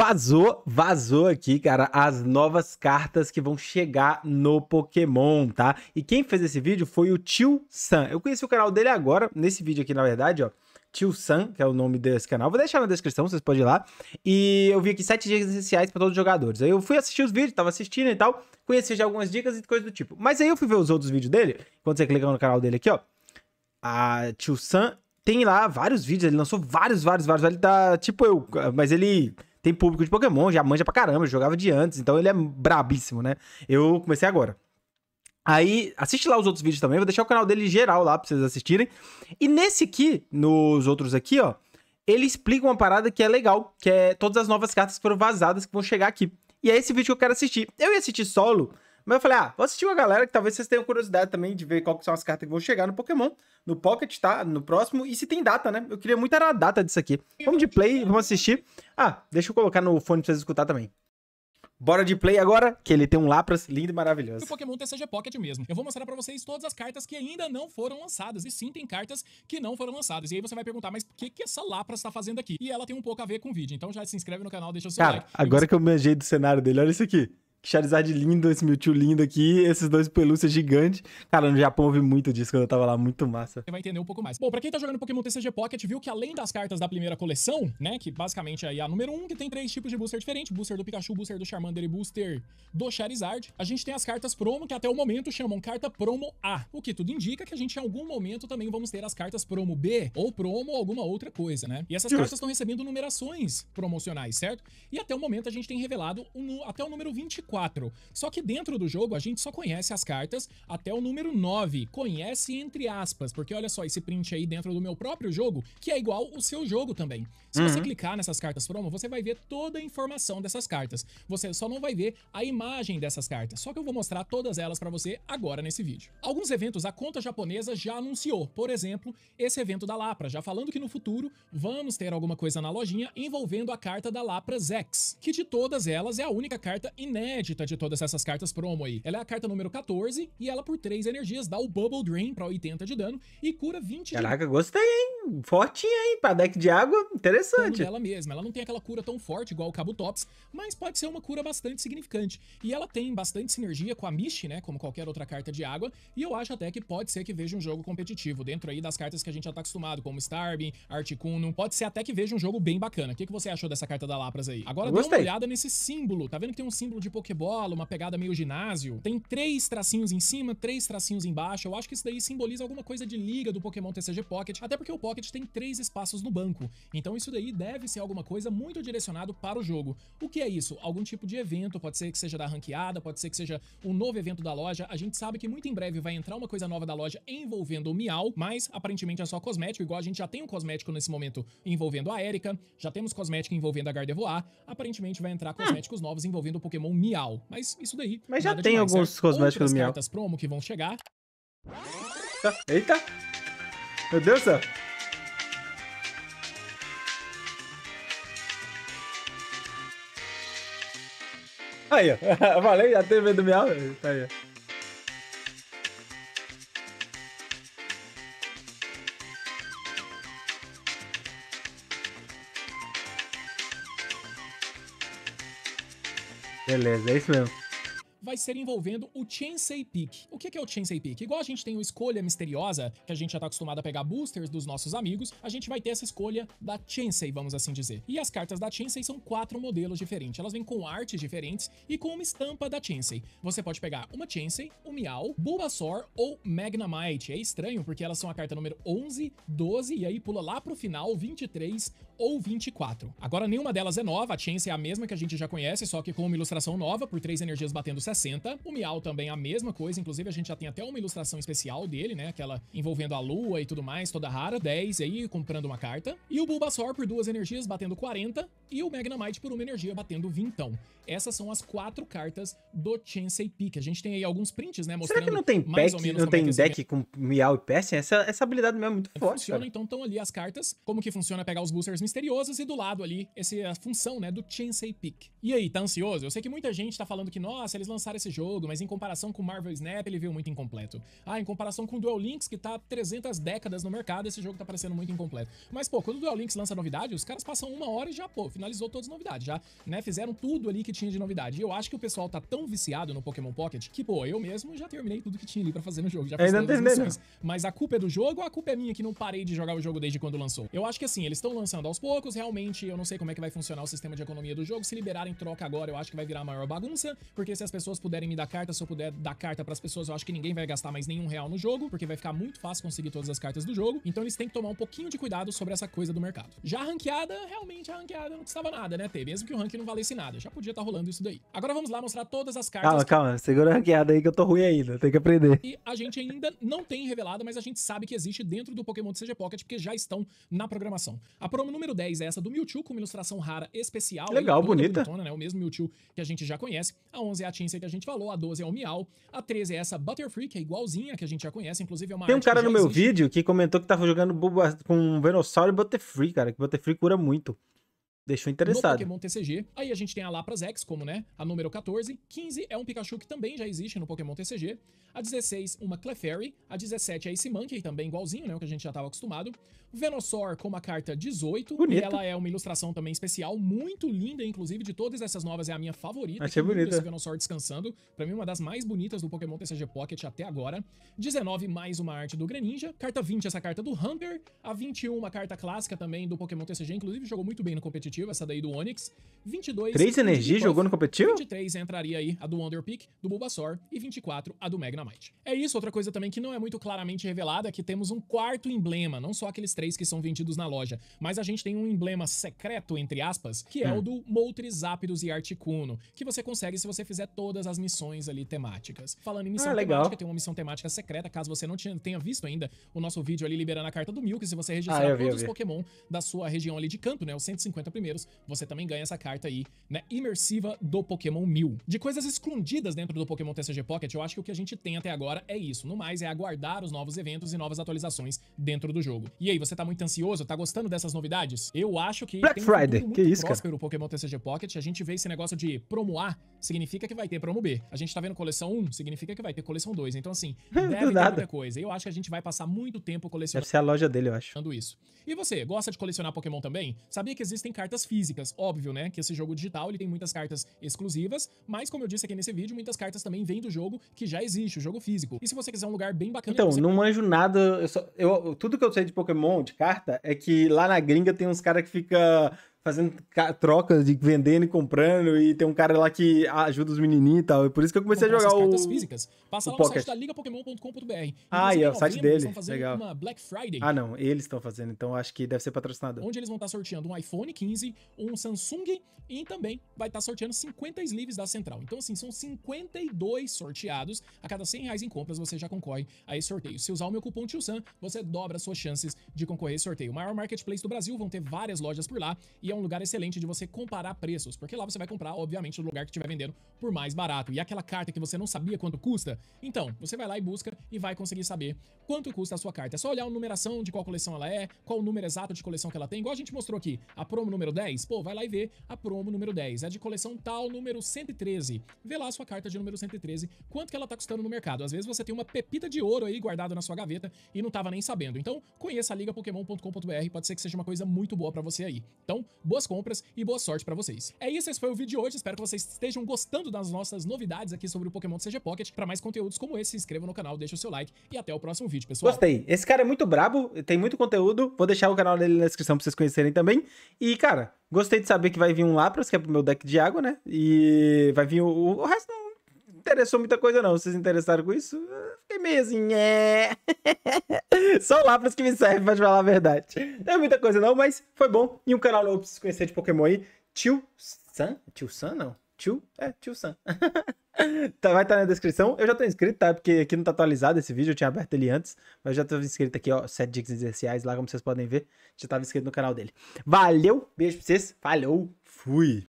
Vazou, vazou aqui, cara, as novas cartas que vão chegar no Pokémon, tá? E quem fez esse vídeo foi o Tio Sam. Eu conheci o canal dele agora, nesse vídeo aqui, na verdade, ó. Tio Sam, que é o nome desse canal. Vou deixar na descrição, vocês podem ir lá. E eu vi aqui sete dicas essenciais para todos os jogadores. Aí eu fui assistir os vídeos, tava assistindo e tal, conheci já algumas dicas e coisa do tipo. Mas aí eu fui ver os outros vídeos dele, quando você clica no canal dele aqui, ó. A Tio Sam tem lá vários vídeos, ele lançou vários, vários, vários. Ele tá tipo eu, mas ele tem público de Pokémon, já manja pra caramba, jogava de antes, então ele é brabíssimo, né? Eu comecei agora. Aí, assiste lá os outros vídeos também, vou deixar o canal dele geral lá pra vocês assistirem. E nesse aqui, nos outros aqui, ó, ele explica uma parada que é legal, que é todas as novas cartas que foram vazadas que vão chegar aqui. E é esse vídeo que eu quero assistir. Eu ia assistir solo, mas eu falei, ah, vou assistir uma galera que talvez vocês tenham curiosidade também de ver qual são as cartas que vão chegar no Pokémon, no Pocket, tá? No próximo. E se tem data, né? Eu queria muito era a data disso aqui. Vamos de play, vamos assistir. Ah, deixa eu colocar no fone pra vocês escutar também. Bora de play agora, que ele tem um Lapras lindo e maravilhoso. O Pokémon TCG Pocket mesmo. Eu vou mostrar pra vocês todas as cartas que ainda não foram lançadas. E sim, tem cartas que não foram lançadas. E aí você vai perguntar, mas o que, que essa Lapras tá fazendo aqui? E ela tem um pouco a ver com o vídeo. Então já se inscreve no canal, deixa o seu Cara, like. agora que eu manjei do cenário dele, olha isso aqui. Charizard lindo, esse Mewtwo lindo aqui, esses dois pelúcias gigantes. Cara, no Japão eu vi muito disso quando eu tava lá, muito massa. Você vai entender um pouco mais. Bom, pra quem tá jogando Pokémon TCG Pocket, viu que além das cartas da primeira coleção, né, que basicamente é a número 1, um, que tem três tipos de booster diferentes, booster do Pikachu, booster do Charmander e booster do Charizard, a gente tem as cartas promo, que até o momento chamam carta promo A, o que tudo indica que a gente em algum momento também vamos ter as cartas promo B, ou promo ou alguma outra coisa, né? E essas Just. cartas estão recebendo numerações promocionais, certo? E até o momento a gente tem revelado um, até o número 24, 4. Só que dentro do jogo a gente só conhece as cartas até o número 9. Conhece entre aspas, porque olha só esse print aí dentro do meu próprio jogo, que é igual o seu jogo também. Se uhum. você clicar nessas cartas promo, você vai ver toda a informação dessas cartas. Você só não vai ver a imagem dessas cartas. Só que eu vou mostrar todas elas para você agora nesse vídeo. Alguns eventos a conta japonesa já anunciou. Por exemplo, esse evento da Lapra, já falando que no futuro vamos ter alguma coisa na lojinha envolvendo a carta da Lapra Zex, que de todas elas é a única carta inédita inédita de todas essas cartas promo aí. Ela é a carta número 14 e ela por 3 energias dá o Bubble Drain pra 80 de dano e cura 20 Caraca, de... gostei, hein? fortinha, hein? Pra deck de água, interessante. Ela mesma. Ela não tem aquela cura tão forte igual o Cabutops, mas pode ser uma cura bastante significante. E ela tem bastante sinergia com a Mish, né? Como qualquer outra carta de água. E eu acho até que pode ser que veja um jogo competitivo dentro aí das cartas que a gente já tá acostumado, como Starbeam, Articuno. Pode ser até que veja um jogo bem bacana. O que, que você achou dessa carta da Lapras aí? Agora dá uma olhada nesse símbolo. Tá vendo que tem um símbolo de Pokébola, uma pegada meio ginásio? Tem três tracinhos em cima, três tracinhos embaixo. Eu acho que isso daí simboliza alguma coisa de liga do Pokémon TCG Pocket. Até porque o Pocket Rocket tem três espaços no banco, então isso daí deve ser alguma coisa muito direcionado para o jogo. O que é isso? Algum tipo de evento, pode ser que seja da ranqueada, pode ser que seja um novo evento da loja. A gente sabe que muito em breve vai entrar uma coisa nova da loja envolvendo o Miau, mas aparentemente é só cosmético, igual a gente já tem um cosmético nesse momento envolvendo a Erika, já temos cosmético envolvendo a Gardevoir, aparentemente vai entrar ah. cosméticos ah. novos envolvendo o Pokémon Miau. Mas isso daí. Mas já tem demais, alguns certo? Né? cosméticos do Miau. cartas promo que vão chegar. Eita! Meu Deus do céu! Aí, ó. Falei, já do miau? Tá aí, ó. Beleza, é isso mesmo vai ser envolvendo o Chansey Peak. O que é o Chansey Peak? Igual a gente tem o Escolha Misteriosa, que a gente já tá acostumado a pegar boosters dos nossos amigos, a gente vai ter essa escolha da Chansey, vamos assim dizer. E as cartas da Chansey são quatro modelos diferentes. Elas vêm com artes diferentes e com uma estampa da Chansey. Você pode pegar uma Chansey, um Miao, Bulbasaur ou Magnamite. É estranho, porque elas são a carta número 11, 12 e aí pula lá pro final 23 ou 24. Agora, nenhuma delas é nova, a Chansey é a mesma que a gente já conhece, só que com uma ilustração nova, por três energias batendo 60, o Miau também a mesma coisa, inclusive a gente já tem até uma ilustração especial dele, né? Aquela envolvendo a lua e tudo mais, toda rara, 10 aí, comprando uma carta. E o Bulbasaur por duas energias batendo 40 e o Magnemite por uma energia batendo 20. Essas são as quatro cartas do Chansey Peak. A gente tem aí alguns prints, né? Mostrando Será que não tem pack, não é tem é deck com Miau e Pessin? Essa, essa habilidade mesmo é muito funciona, forte. Funciona, então estão ali as cartas, como que funciona pegar os boosters misteriosos e do lado ali essa função, né, do Chansey Peak. E aí, tá ansioso? Eu sei que muita gente tá falando que, nossa, eles lançaram lançaram esse jogo, mas em comparação com Marvel Snap ele veio muito incompleto. Ah, em comparação com Duel Links, que tá 300 décadas no mercado, esse jogo tá parecendo muito incompleto. Mas, pô, quando o Duel Links lança novidade, os caras passam uma hora e já, pô, finalizou todas as novidades, já, né, fizeram tudo ali que tinha de novidade. E eu acho que o pessoal tá tão viciado no Pokémon Pocket que, pô, eu mesmo já terminei tudo que tinha ali pra fazer no jogo, já fiz todas as missões. Mas a culpa é do jogo ou a culpa é minha que não parei de jogar o jogo desde quando lançou? Eu acho que, assim, eles estão lançando aos poucos, realmente, eu não sei como é que vai funcionar o sistema de economia do jogo, se liberarem troca agora, eu acho que vai virar a maior bagunça, porque se as pessoas pessoas puderem me dar carta, se eu puder dar carta para as pessoas, eu acho que ninguém vai gastar mais nenhum real no jogo, porque vai ficar muito fácil conseguir todas as cartas do jogo. Então eles têm que tomar um pouquinho de cuidado sobre essa coisa do mercado. Já a ranqueada, realmente a ranqueada não custava nada, né? Ter, mesmo que o ranking não valesse nada. Já podia estar tá rolando isso daí. Agora vamos lá mostrar todas as cartas. Calma, que... calma. Segura a ranqueada aí que eu tô ruim ainda. Tem que aprender. E a gente ainda não tem revelado, mas a gente sabe que existe dentro do Pokémon de CG Pocket, porque já estão na programação. A promo número 10 é essa do Mewtwo, com uma ilustração rara especial. Legal, é bonita. né? O mesmo Mewtwo que a gente já conhece. A 11 é a Tinsel que a a gente falou, a 12 é o Miau, a 13 é essa Butterfree, que é igualzinha, que a gente já conhece, inclusive é uma Tem um cara no meu existe. vídeo que comentou que tava jogando com um Venossauro e Butterfree, cara, que Butterfree cura muito. Deixou interessado. No Pokémon TCG. Aí a gente tem a Lapras X, como, né? A número 14. 15 é um Pikachu que também já existe no Pokémon TCG. A 16, uma Clefairy. A 17 é esse Monkey, também igualzinho, né? O que a gente já estava acostumado. Venossaur com uma carta 18. Bonito. E ela é uma ilustração também especial, muito linda, inclusive, de todas essas novas, é a minha favorita. Achei bonita. Esse Venossaur descansando. Pra mim, uma das mais bonitas do Pokémon TCG Pocket até agora. 19, mais uma arte do Greninja. Carta 20, essa carta do Hunter. A 21, uma carta clássica também do Pokémon TCG, inclusive jogou muito bem no competitivo, essa daí do Onix. 22... 3 Energia jogou no competitivo? 23 entraria aí a do Wonder Peak, do Bulbasaur. E 24, a do Magnamite. É isso, outra coisa também que não é muito claramente revelada, é que temos um quarto emblema, não só aqueles três que são vendidos na loja. Mas a gente tem um emblema secreto, entre aspas, que é hum. o do Moltres, Zapdos e Articuno, que você consegue se você fizer todas as missões ali temáticas. Falando em missão ah, temática, legal. tem uma missão temática secreta, caso você não tenha visto ainda o nosso vídeo ali liberando a carta do Milk, se você registrar ah, vi, todos os Pokémon da sua região ali de canto, né, os 150 primeiros, você também ganha essa carta aí, né, imersiva do Pokémon Mil. De coisas escondidas dentro do Pokémon TCG Pocket, eu acho que o que a gente tem até agora é isso. No mais, é aguardar os novos eventos e novas atualizações dentro do jogo. E aí, você você tá muito ansioso? Tá gostando dessas novidades? Eu acho que Black tem um Friday. muito que isso, próspero cara? Pokémon TCG Pocket. A gente vê esse negócio de promo A, significa que vai ter promo B. A gente tá vendo coleção 1, significa que vai ter coleção 2. Então, assim, deve ter nada. muita coisa. Eu acho que a gente vai passar muito tempo colecionando. Deve ser a loja dele, eu acho. Isso. E você, gosta de colecionar Pokémon também? Sabia que existem cartas físicas? Óbvio, né? Que esse jogo digital ele tem muitas cartas exclusivas, mas como eu disse aqui nesse vídeo, muitas cartas também vêm do jogo que já existe, o jogo físico. E se você quiser um lugar bem bacana... Então, não manjo nada. Eu só, eu, tudo que eu sei de Pokémon de carta é que lá na gringa tem uns caras que fica fazendo trocas de vendendo e comprando, e tem um cara lá que ajuda os menininhos e tal. E é por isso que eu comecei Comprar a jogar o. físicas. Passa o lá no Pocket. site da ligapokémon.com.br. Ah, e é o site dele. Legal. Ah, não, eles estão fazendo, então acho que deve ser patrocinado. Onde eles vão estar tá sorteando um iPhone 15, um Samsung e também vai estar tá sorteando 50 sleeves da Central. Então, assim, são 52 sorteados. A cada 100 reais em compras você já concorre a esse sorteio. Se usar o meu cupom TioSan, você dobra suas chances de concorrer a esse sorteio. O maior marketplace do Brasil, vão ter várias lojas por lá. E é um lugar excelente de você comparar preços, porque lá você vai comprar, obviamente, o lugar que estiver vendendo por mais barato. E aquela carta que você não sabia quanto custa, então, você vai lá e busca e vai conseguir saber quanto custa a sua carta. É só olhar a numeração de qual coleção ela é, qual o número exato de coleção que ela tem, igual a gente mostrou aqui, a promo número 10, pô, vai lá e vê a promo número 10, é de coleção tal, número 113, vê lá a sua carta de número 113, quanto que ela tá custando no mercado. Às vezes você tem uma pepita de ouro aí guardada na sua gaveta e não tava nem sabendo. Então, conheça a ligapokémon.com.br, pode ser que seja uma coisa muito boa para você aí. Então, boas compras e boa sorte pra vocês. É isso, esse foi o vídeo de hoje, espero que vocês estejam gostando das nossas novidades aqui sobre o Pokémon CG Pocket. Pra mais conteúdos como esse, se inscreva no canal, deixa o seu like e até o próximo vídeo, pessoal. Gostei. Esse cara é muito brabo, tem muito conteúdo, vou deixar o canal dele na descrição pra vocês conhecerem também. E, cara, gostei de saber que vai vir um Lapras, que é pro meu deck de água, né? E vai vir o, o resto não interessou muita coisa, não. Vocês interessaram com isso? Fiquei meio assim, é. Só lá para os que me servem, pra te falar a verdade. Não é muita coisa, não, mas foi bom. E um canal novo pra vocês conhecer de Pokémon aí. Tio San? Tio San, não. Tio? É, tio San. tá, vai estar tá na descrição. Eu já tô inscrito, tá? Porque aqui não tá atualizado esse vídeo, eu tinha aberto ele antes. Mas eu já tô inscrito aqui, ó. Sete dicas essenciais lá, como vocês podem ver. Já tava inscrito no canal dele. Valeu, beijo pra vocês. Falou, fui.